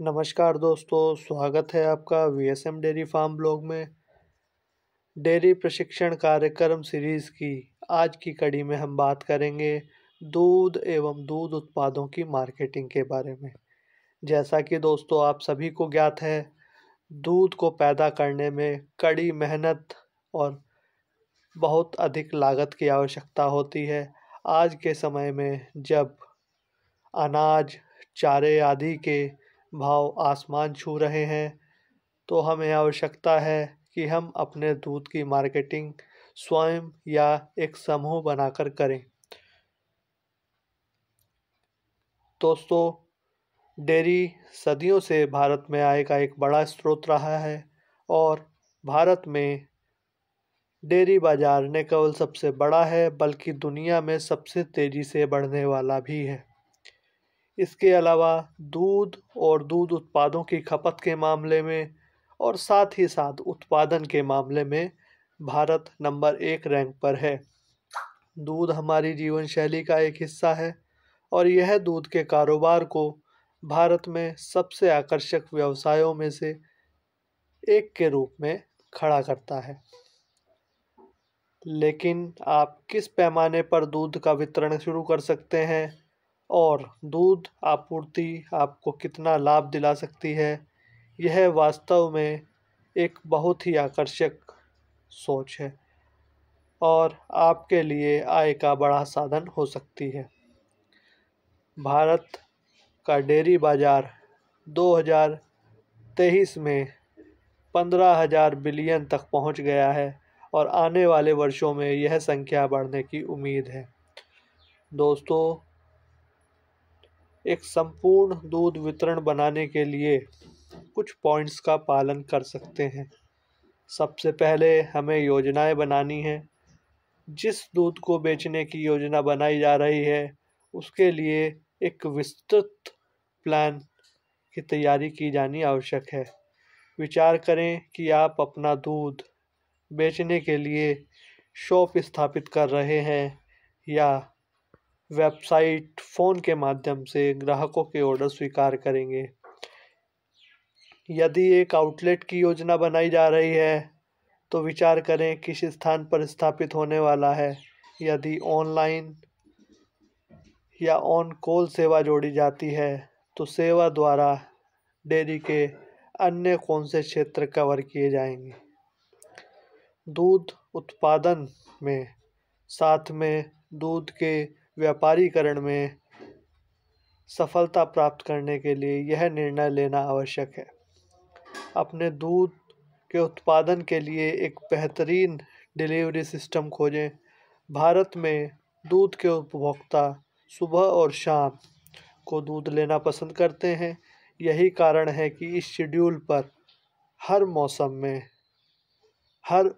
नमस्कार दोस्तों स्वागत है आपका वीएसएम डेयरी फार्म ब्लॉग में डेयरी प्रशिक्षण कार्यक्रम सीरीज़ की आज की कड़ी में हम बात करेंगे दूध एवं दूध उत्पादों की मार्केटिंग के बारे में जैसा कि दोस्तों आप सभी को ज्ञात है दूध को पैदा करने में कड़ी मेहनत और बहुत अधिक लागत की आवश्यकता होती है आज के समय में जब अनाज चारे आदि के भाव आसमान छू रहे हैं तो हमें आवश्यकता है कि हम अपने दूध की मार्केटिंग स्वयं या एक समूह बनाकर करें दोस्तों डेयरी सदियों से भारत में आय का एक बड़ा स्रोत रहा है और भारत में डेयरी बाजार न केवल सबसे बड़ा है बल्कि दुनिया में सबसे तेज़ी से बढ़ने वाला भी है इसके अलावा दूध और दूध उत्पादों की खपत के मामले में और साथ ही साथ उत्पादन के मामले में भारत नंबर एक रैंक पर है दूध हमारी जीवन शैली का एक हिस्सा है और यह दूध के कारोबार को भारत में सबसे आकर्षक व्यवसायों में से एक के रूप में खड़ा करता है लेकिन आप किस पैमाने पर दूध का वितरण शुरू कर सकते हैं और दूध आपूर्ति आपको कितना लाभ दिला सकती है यह वास्तव में एक बहुत ही आकर्षक सोच है और आपके लिए आय का बड़ा साधन हो सकती है भारत का डेयरी बाज़ार 2023 में 15,000 बिलियन तक पहुंच गया है और आने वाले वर्षों में यह संख्या बढ़ने की उम्मीद है दोस्तों एक संपूर्ण दूध वितरण बनाने के लिए कुछ पॉइंट्स का पालन कर सकते हैं सबसे पहले हमें योजनाएं बनानी हैं जिस दूध को बेचने की योजना बनाई जा रही है उसके लिए एक विस्तृत प्लान की तैयारी की जानी आवश्यक है विचार करें कि आप अपना दूध बेचने के लिए शॉप स्थापित कर रहे हैं या वेबसाइट फ़ोन के माध्यम से ग्राहकों के ऑर्डर स्वीकार करेंगे यदि एक आउटलेट की योजना बनाई जा रही है तो विचार करें किस स्थान पर स्थापित होने वाला है यदि ऑनलाइन या ऑन कॉल सेवा जोड़ी जाती है तो सेवा द्वारा डेयरी के अन्य कौन से क्षेत्र कवर किए जाएंगे दूध उत्पादन में साथ में दूध के व्यापारीकरण में सफलता प्राप्त करने के लिए यह निर्णय लेना आवश्यक है अपने दूध के उत्पादन के लिए एक बेहतरीन डिलीवरी सिस्टम खोजें भारत में दूध के उपभोक्ता सुबह और शाम को दूध लेना पसंद करते हैं यही कारण है कि इस शेड्यूल पर हर मौसम में हर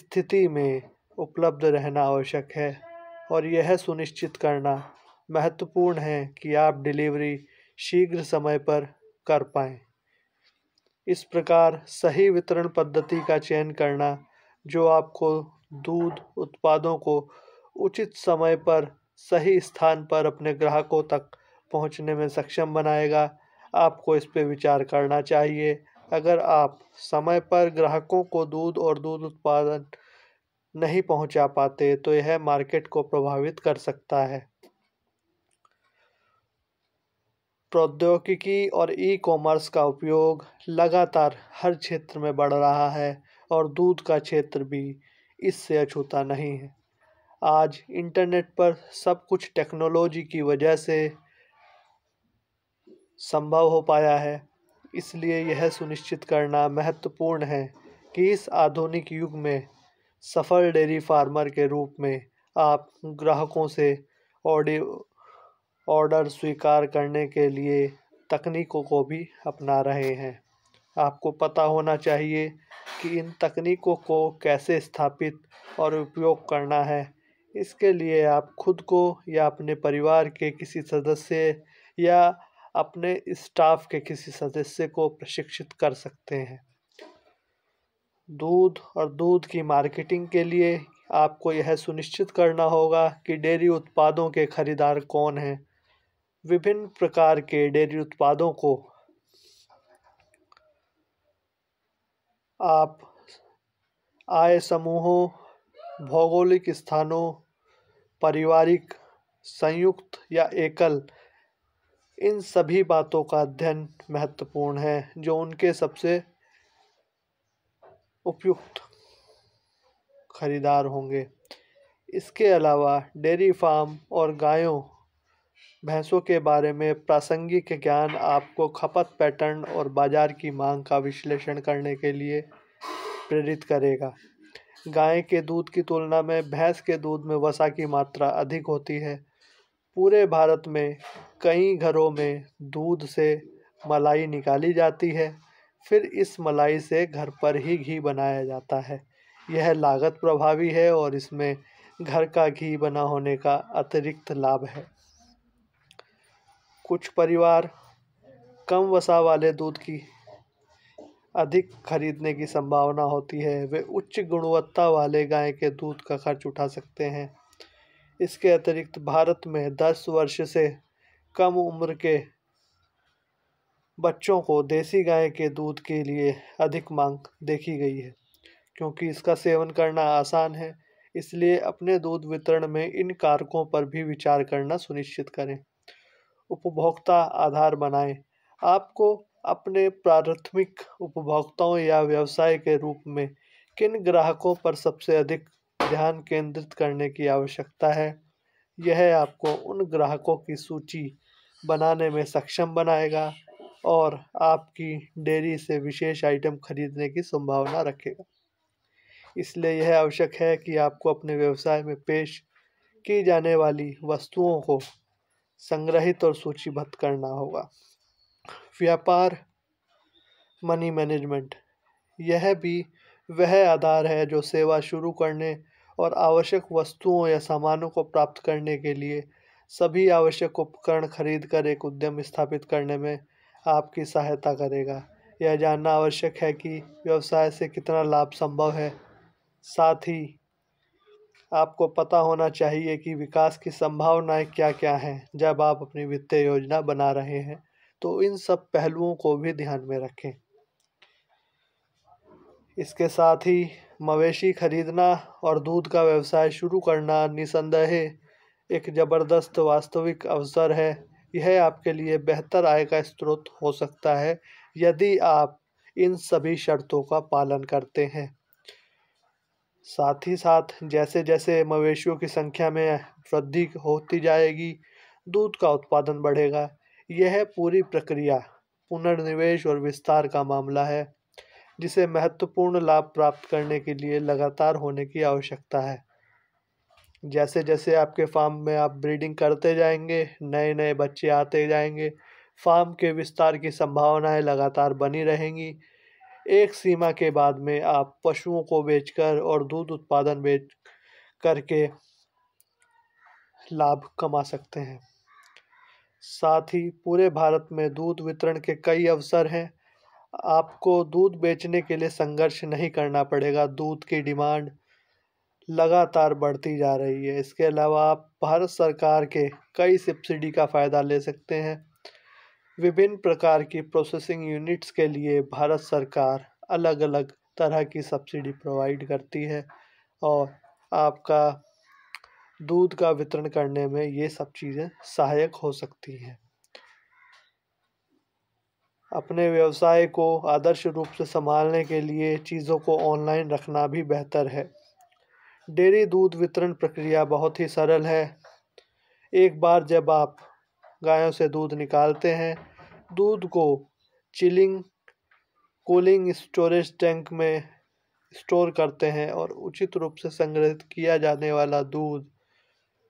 स्थिति में उपलब्ध रहना आवश्यक है और यह सुनिश्चित करना महत्वपूर्ण है कि आप डिलीवरी शीघ्र समय पर कर पाएँ इस प्रकार सही वितरण पद्धति का चयन करना जो आपको दूध उत्पादों को उचित समय पर सही स्थान पर अपने ग्राहकों तक पहुंचने में सक्षम बनाएगा आपको इस पर विचार करना चाहिए अगर आप समय पर ग्राहकों को दूध और दूध उत्पादन नहीं पहुंचा पाते तो यह मार्केट को प्रभावित कर सकता है प्रौद्योगिकी और ई कॉमर्स का उपयोग लगातार हर क्षेत्र में बढ़ रहा है और दूध का क्षेत्र भी इससे अछूता नहीं है आज इंटरनेट पर सब कुछ टेक्नोलॉजी की वजह से संभव हो पाया है इसलिए यह सुनिश्चित करना महत्वपूर्ण है कि इस आधुनिक युग में सफल डेयरी फार्मर के रूप में आप ग्राहकों से ऑडि ऑर्डर स्वीकार करने के लिए तकनीकों को भी अपना रहे हैं आपको पता होना चाहिए कि इन तकनीकों को कैसे स्थापित और उपयोग करना है इसके लिए आप खुद को या अपने परिवार के किसी सदस्य या अपने स्टाफ के किसी सदस्य को प्रशिक्षित कर सकते हैं दूध और दूध की मार्केटिंग के लिए आपको यह सुनिश्चित करना होगा कि डेयरी उत्पादों के खरीदार कौन हैं विभिन्न प्रकार के डेयरी उत्पादों को आप आय समूहों भौगोलिक स्थानों पारिवारिक संयुक्त या एकल इन सभी बातों का अध्ययन महत्वपूर्ण है जो उनके सबसे उपयुक्त खरीदार होंगे इसके अलावा डेयरी फार्म और गायों भैंसों के बारे में प्रासंगिक ज्ञान आपको खपत पैटर्न और बाज़ार की मांग का विश्लेषण करने के लिए प्रेरित करेगा गाय के दूध की तुलना में भैंस के दूध में वसा की मात्रा अधिक होती है पूरे भारत में कई घरों में दूध से मलाई निकाली जाती है फिर इस मलाई से घर पर ही घी बनाया जाता है यह लागत प्रभावी है और इसमें घर का घी बना होने का अतिरिक्त लाभ है कुछ परिवार कम वसा वाले दूध की अधिक खरीदने की संभावना होती है वे उच्च गुणवत्ता वाले गाय के दूध का खर्च उठा सकते हैं इसके अतिरिक्त भारत में 10 वर्ष से कम उम्र के बच्चों को देसी गाय के दूध के लिए अधिक मांग देखी गई है क्योंकि इसका सेवन करना आसान है इसलिए अपने दूध वितरण में इन कारकों पर भी विचार करना सुनिश्चित करें उपभोक्ता आधार बनाएं आपको अपने प्राथमिक उपभोक्ताओं या व्यवसाय के रूप में किन ग्राहकों पर सबसे अधिक ध्यान केंद्रित करने की आवश्यकता है यह आपको उन ग्राहकों की सूची बनाने में सक्षम बनाएगा और आपकी डेयरी से विशेष आइटम खरीदने की संभावना रखेगा इसलिए यह आवश्यक है कि आपको अपने व्यवसाय में पेश की जाने वाली वस्तुओं को संग्रहित और सूचीबद्ध करना होगा व्यापार मनी मैनेजमेंट यह भी वह आधार है जो सेवा शुरू करने और आवश्यक वस्तुओं या सामानों को प्राप्त करने के लिए सभी आवश्यक उपकरण खरीद कर एक उद्यम स्थापित करने में आपकी सहायता करेगा यह जानना आवश्यक है कि व्यवसाय से कितना लाभ संभव है साथ ही आपको पता होना चाहिए कि विकास की संभावनाएं क्या क्या हैं जब आप अपनी वित्तीय योजना बना रहे हैं तो इन सब पहलुओं को भी ध्यान में रखें इसके साथ ही मवेशी खरीदना और दूध का व्यवसाय शुरू करना निसंदेह एक ज़बरदस्त वास्तविक अवसर है यह आपके लिए बेहतर आय का स्रोत हो सकता है यदि आप इन सभी शर्तों का पालन करते हैं साथ ही साथ जैसे जैसे मवेशियों की संख्या में वृद्धि होती जाएगी दूध का उत्पादन बढ़ेगा यह पूरी प्रक्रिया पुनर्निवेश और विस्तार का मामला है जिसे महत्वपूर्ण लाभ प्राप्त करने के लिए लगातार होने की आवश्यकता है जैसे जैसे आपके फार्म में आप ब्रीडिंग करते जाएंगे नए नए बच्चे आते जाएंगे फार्म के विस्तार की संभावनाएं लगातार बनी रहेंगी एक सीमा के बाद में आप पशुओं को बेचकर और दूध उत्पादन बेच करके लाभ कमा सकते हैं साथ ही पूरे भारत में दूध वितरण के कई अवसर हैं आपको दूध बेचने के लिए संघर्ष नहीं करना पड़ेगा दूध की डिमांड लगातार बढ़ती जा रही है इसके अलावा आप भारत सरकार के कई सब्सिडी का फ़ायदा ले सकते हैं विभिन्न प्रकार की प्रोसेसिंग यूनिट्स के लिए भारत सरकार अलग अलग तरह की सब्सिडी प्रोवाइड करती है और आपका दूध का वितरण करने में ये सब चीज़ें सहायक हो सकती हैं अपने व्यवसाय को आदर्श रूप से संभालने के लिए चीज़ों को ऑनलाइन रखना भी बेहतर है डेयरी दूध वितरण प्रक्रिया बहुत ही सरल है एक बार जब आप गायों से दूध निकालते हैं दूध को चिलिंग कूलिंग स्टोरेज टैंक में स्टोर करते हैं और उचित रूप से संग्रहित किया जाने वाला दूध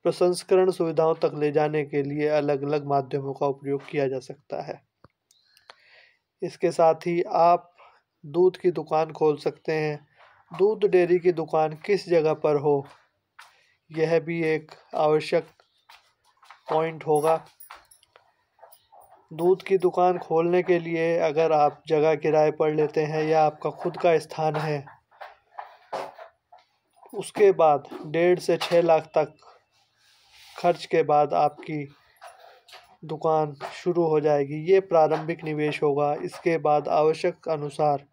प्रसंस्करण सुविधाओं तक ले जाने के लिए अलग अलग माध्यमों का उपयोग किया जा सकता है इसके साथ ही आप दूध की दुकान खोल सकते हैं दूध डेयरी की दुकान किस जगह पर हो यह भी एक आवश्यक पॉइंट होगा दूध की दुकान खोलने के लिए अगर आप जगह किराए पर लेते हैं या आपका खुद का स्थान है उसके बाद डेढ़ से छः लाख तक खर्च के बाद आपकी दुकान शुरू हो जाएगी ये प्रारंभिक निवेश होगा इसके बाद आवश्यक अनुसार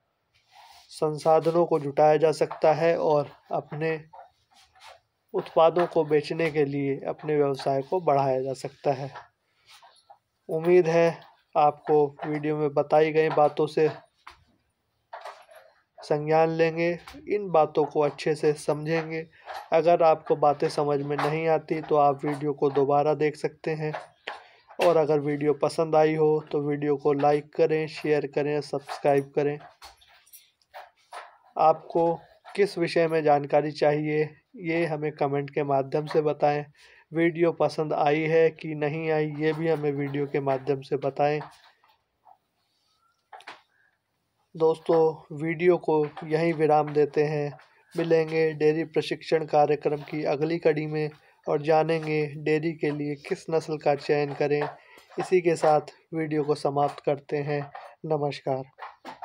संसाधनों को जुटाया जा सकता है और अपने उत्पादों को बेचने के लिए अपने व्यवसाय को बढ़ाया जा सकता है उम्मीद है आपको वीडियो में बताई गई बातों से संज्ञान लेंगे इन बातों को अच्छे से समझेंगे अगर आपको बातें समझ में नहीं आती तो आप वीडियो को दोबारा देख सकते हैं और अगर वीडियो पसंद आई हो तो वीडियो को लाइक करें शेयर करें सब्सक्राइब करें आपको किस विषय में जानकारी चाहिए ये हमें कमेंट के माध्यम से बताएं वीडियो पसंद आई है कि नहीं आई ये भी हमें वीडियो के माध्यम से बताएं दोस्तों वीडियो को यहीं विराम देते हैं मिलेंगे डेयरी प्रशिक्षण कार्यक्रम की अगली कड़ी में और जानेंगे डेयरी के लिए किस नस्ल का चयन करें इसी के साथ वीडियो को समाप्त करते हैं नमस्कार